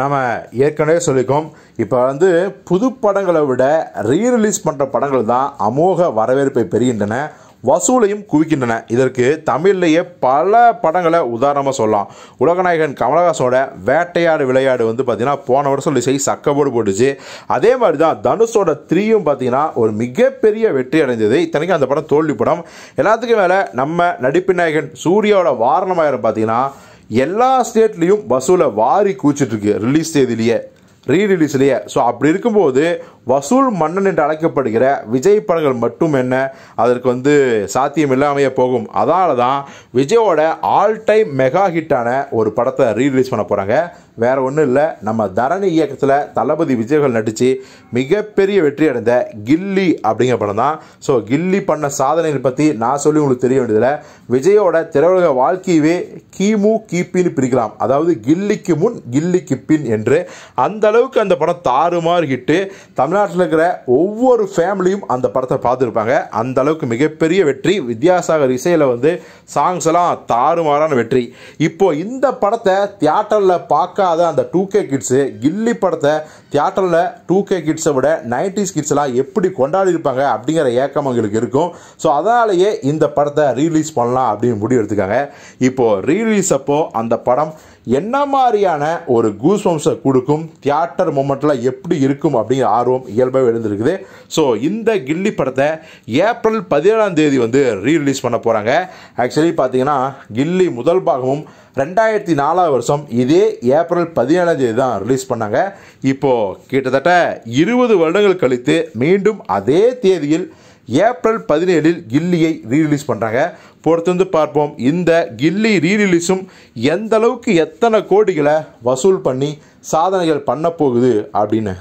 நாம் ஏற்கனவே சொல்லிக்கோம் இப்போ வந்து புது படங்களை விட ரீரிலீஸ் பண்ணுற படங்கள் தான் அமோக வரவேற்பை பெறுகின்றன வசூலையும் குவிக்கின்றன இதற்கு தமிழ்லேயே பல படங்களை உதாரணமாக சொல்லலாம் உலகநாயகன் கமலஹாசனோட வேட்டையாடு விளையாடு வந்து பார்த்திங்கன்னா போன வருஷம் இசை சக்கபோடு போட்டுச்சு அதே மாதிரி தான் தனுஷோட த்ரீயும் பார்த்திங்கன்னா ஒரு மிகப்பெரிய வெற்றி அடைந்தது இத்தனைக்கும் அந்த படம் தோல்வி படம் எல்லாத்துக்கும் மேலே நம்ம நடிப்பு நாயகன் சூர்யாவோட வாரணமாயிரம் பார்த்திங்கன்னா எல்லா ஸ்டேட்லேயும் வசூலை வாரி கூச்சிட்ருக்கு ரிலீஸ் தேதியிலேயே ரீ ஸோ அப்படி இருக்கும்போது வசூல் மன்னன் என்று அழைக்கப்படுகிற விஜய் படங்கள் மட்டும் என்ன அதற்கு வந்து சாத்தியம் இல்லாமையே போகும் அதால தான் விஜயோட ஆல் டைம் மெகா ஹிட்டான ஒரு படத்தை ரீரிலீஸ் பண்ண போகிறாங்க வேறு ஒன்றும் இல்லை நம்ம தரணி இயக்கத்தில் தளபதி விஜய்கள் நடித்து மிகப்பெரிய வெற்றி அடைந்த கில்லி அப்படிங்கிற படம் தான் ஸோ கில்லி பண்ண சாதனை பற்றி நான் சொல்லி உங்களுக்கு தெரிய வேண்டியதில் விஜயோட திரையுலக வாழ்க்கையவே கிமு கிபின்னு பிரிக்கலாம் அதாவது கில்லிக்கு முன் கில்லிக்கு பின் என்று அந்த அளவுக்கு அந்த படம் தாறுமாறு ஹிட்டு தமிழ் தமிழ்நாட்டில் இருக்கிற ஒவ்வொரு ஃபேமிலியும் அந்த படத்தை பார்த்துருப்பாங்க அந்த அளவுக்கு மிகப்பெரிய வெற்றி வித்யாசாகர் இசையில் வந்து சாங்ஸ் எல்லாம் தாறுமாறான வெற்றி இப்போ இந்த படத்தை தியேட்டரில் பார்க்காத அந்த டூ கே கிட்ஸு கில்லி படத்தை தியேட்டரில் டூ கே கிட்ஸை விட நைன்டிஸ் கிட்ஸ்லாம் எப்படி கொண்டாடி இருப்பாங்க அப்படிங்கிற ஏக்கம் அவங்களுக்கு இருக்கும் ஸோ அதனாலேயே இந்த படத்தை ரீலீஸ் பண்ணலாம் அப்படின்னு முடிவு எடுத்துக்காங்க இப்போது ரீலீஸ் அப்போது அந்த படம் என்ன மாதிரியான ஒரு கூஸ் வம்சை கொடுக்கும் தியேட்டர் மூமெண்ட்டில் எப்படி இருக்கும் அப்படிங்கிற ஆர்வம் இயல்பாக எழுந்திருக்குது ஸோ இந்த கில்லி படத்தை ஏப்ரல் பதினேழாம் தேதி வந்து ரீரிலீஸ் பண்ண போகிறாங்க ஆக்சுவலி பார்த்தீங்கன்னா கில்லி முதல் பாகமும் ரெண்டாயிரத்தி நாலாவது வருஷம் இதே ஏப்ரல் பதினேழாம் தேதி தான் ரிலீஸ் பண்ணாங்க இப்போது கிட்டத்தட்ட இருபது வருடங்கள் கழித்து மீண்டும் அதே தேதியில் ஏப்ரல் பதினேழில் கில்லியை ரீரிலீஸ் பண்ணுறாங்க பொறுத்து வந்து பார்ப்போம் இந்த கில்லி ரீரிலீஸும் எந்த அளவுக்கு எத்தனை கோடிகளை வசூல் பண்ணி சாதனைகள் பண்ண போகுது அப்படின்னு